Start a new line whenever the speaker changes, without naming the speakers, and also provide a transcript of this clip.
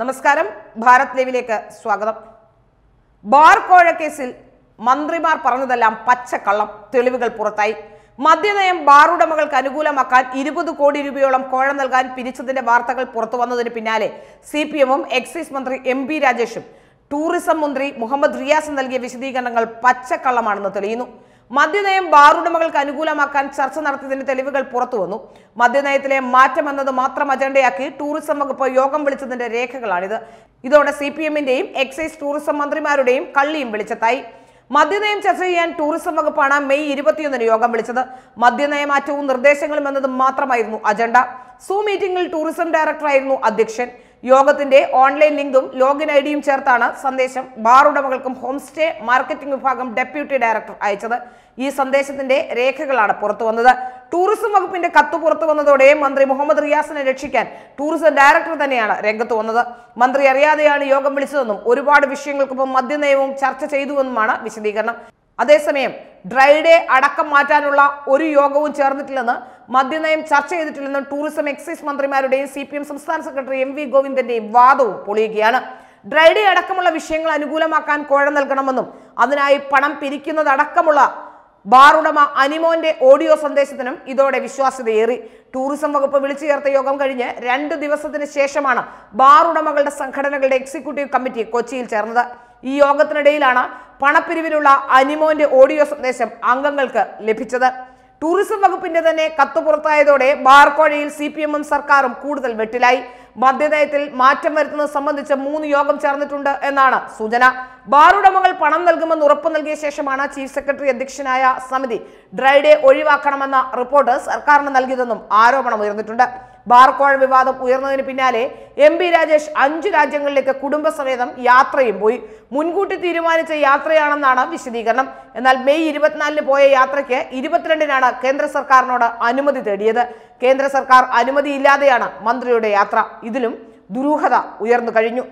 നമസ്കാരം ഭാരത് ലൈവിലേക്ക് സ്വാഗതം ബാർ കോഴ കേസിൽ മന്ത്രിമാർ പറഞ്ഞതെല്ലാം പച്ചക്കള്ളം തെളിവുകൾ പുറത്തായി മദ്യനയം ബാർ ഉടമകൾക്ക് അനുകൂലമാക്കാൻ ഇരുപത് കോടി രൂപയോളം കോഴ നൽകാൻ പിരിച്ചതിന്റെ വാർത്തകൾ പുറത്തു വന്നതിന് പിന്നാലെ സി പി എമ്മും എക്സൈസ് മന്ത്രി എം പി രാജേഷും ടൂറിസം മന്ത്രി മുഹമ്മദ് റിയാസും നൽകിയ വിശദീകരണങ്ങൾ പച്ചക്കള്ളമാണെന്ന് തെളിയുന്നു മദ്യനയം ബാറുടമകൾക്ക് അനുകൂലമാക്കാൻ ചർച്ച നടത്തിയതിന്റെ തെളിവുകൾ പുറത്തുവന്നു മദ്യനയത്തിലെ മാറ്റം എന്നത് മാത്രം അജണ്ടയാക്കി ടൂറിസം വകുപ്പ് യോഗം വിളിച്ചതിന്റെ രേഖകളാണിത് ഇതോടെ സി പി എമ്മിന്റെയും എക്സൈസ് ടൂറിസം മന്ത്രിമാരുടെയും കള്ളിയും വിളിച്ചത്തായി മദ്യനയം ചർച്ച ചെയ്യാൻ ടൂറിസം വകുപ്പാണ് മെയ് ഇരുപത്തിയൊന്നിന് യോഗം വിളിച്ചത് മദ്യനയമാറ്റവും നിർദ്ദേശങ്ങളും എന്നതും മാത്രമായിരുന്നു അജണ്ട സൂ മീറ്റിംഗിൽ ടൂറിസം ഡയറക്ടറായിരുന്നു അധ്യക്ഷൻ യോഗത്തിന്റെ ഓൺലൈൻ ലിങ്കും ലോഗിൻ ഐ ഡിയും ചേർത്താണ് സന്ദേശം ബാർ ഉടമകൾക്കും ഹോം സ്റ്റേ മാർക്കറ്റിംഗ് വിഭാഗം ഡെപ്യൂട്ടി ഡയറക്ടർ അയച്ചത് ഈ സന്ദേശത്തിന്റെ രേഖകളാണ് പുറത്തു വന്നത് ടൂറിസം വകുപ്പിന്റെ കത്ത് പുറത്തു വന്നതോടെ മന്ത്രി മുഹമ്മദ് റിയാസിനെ രക്ഷിക്കാൻ ടൂറിസം ഡയറക്ടർ തന്നെയാണ് രംഗത്ത് വന്നത് മന്ത്രി അറിയാതെയാണ് യോഗം വിളിച്ചതെന്നും ഒരുപാട് വിഷയങ്ങൾക്കൊപ്പം മദ്യനയവും ചർച്ച ചെയ്തുവെന്നുമാണ് വിശദീകരണം അതേസമയം ഡ്രൈഡേ അടക്കം മാറ്റാനുള്ള ഒരു യോഗവും ചേർന്നിട്ടില്ലെന്ന് മദ്യനയം ചർച്ച ചെയ്തിട്ടില്ലെന്നും ടൂറിസം എക്സൈസ് മന്ത്രിമാരുടെയും സി പി എം സംസ്ഥാന സെക്രട്ടറി എം വി ഗോവിന്ദന്റെയും വാദവും പൊളിയുകയാണ് ഡ്രൈഡേ അടക്കമുള്ള വിഷയങ്ങൾ അനുകൂലമാക്കാൻ കോഴ നൽകണമെന്നും അതിനായി പണം പിരിക്കുന്നതടക്കമുള്ള ബാറുടമ അനിമോന്റെ ഓഡിയോ സന്ദേശത്തിനും ഇതോടെ വിശ്വാസ്യതയേറി ടൂറിസം വകുപ്പ് വിളിച്ചു ചേർത്ത യോഗം കഴിഞ്ഞ് രണ്ട് ദിവസത്തിന് ശേഷമാണ് ബാറുടമകളുടെ സംഘടനകളുടെ എക്സിക്യൂട്ടീവ് കമ്മിറ്റി കൊച്ചിയിൽ ചേർന്നത് ഈ യോഗത്തിനിടയിലാണ് പണപ്പിരിവിലുള്ള അനിമോന്റെ ഓഡിയോ സന്ദേശം അംഗങ്ങൾക്ക് ലഭിച്ചത് ടൂറിസം വകുപ്പിന്റെ തന്നെ കത്ത് പുറത്തായതോടെ ബാർക്കോഴയിൽ സി പി എമ്മും സർക്കാരും കൂടുതൽ വെട്ടിലായി മദ്യനയത്തിൽ മാറ്റം വരുത്തുന്നത് സംബന്ധിച്ച് മൂന്ന് യോഗം ചേർന്നിട്ടുണ്ട് എന്നാണ് സൂചന ബാറുടമകൾ പണം നൽകുമെന്ന് ഉറപ്പു നൽകിയ ശേഷമാണ് ചീഫ് സെക്രട്ടറി അധ്യക്ഷനായ സമിതി ഡ്രൈഡേ ഒഴിവാക്കണമെന്ന റിപ്പോർട്ട് സർക്കാരിന് നൽകിയതെന്നും ആരോപണം ഉയർന്നിട്ടുണ്ട് ബാർക്കോഴ വിവാദം ഉയർന്നതിന് പിന്നാലെ എം പി രാജേഷ് അഞ്ചു രാജ്യങ്ങളിലേക്ക് കുടുംബസമേതം യാത്രയും പോയി മുൻകൂട്ടി തീരുമാനിച്ച യാത്രയാണെന്നാണ് വിശദീകരണം എന്നാൽ മെയ് ഇരുപത്തിനാലിന് പോയ യാത്രയ്ക്ക് ഇരുപത്തിരണ്ടിനാണ് കേന്ദ്ര സർക്കാരിനോട് അനുമതി തേടിയത് കേന്ദ്ര സർക്കാർ അനുമതിയില്ലാതെയാണ് മന്ത്രിയുടെ യാത്ര ഇതിലും ദുരൂഹത ഉയർന്നു കഴിഞ്ഞു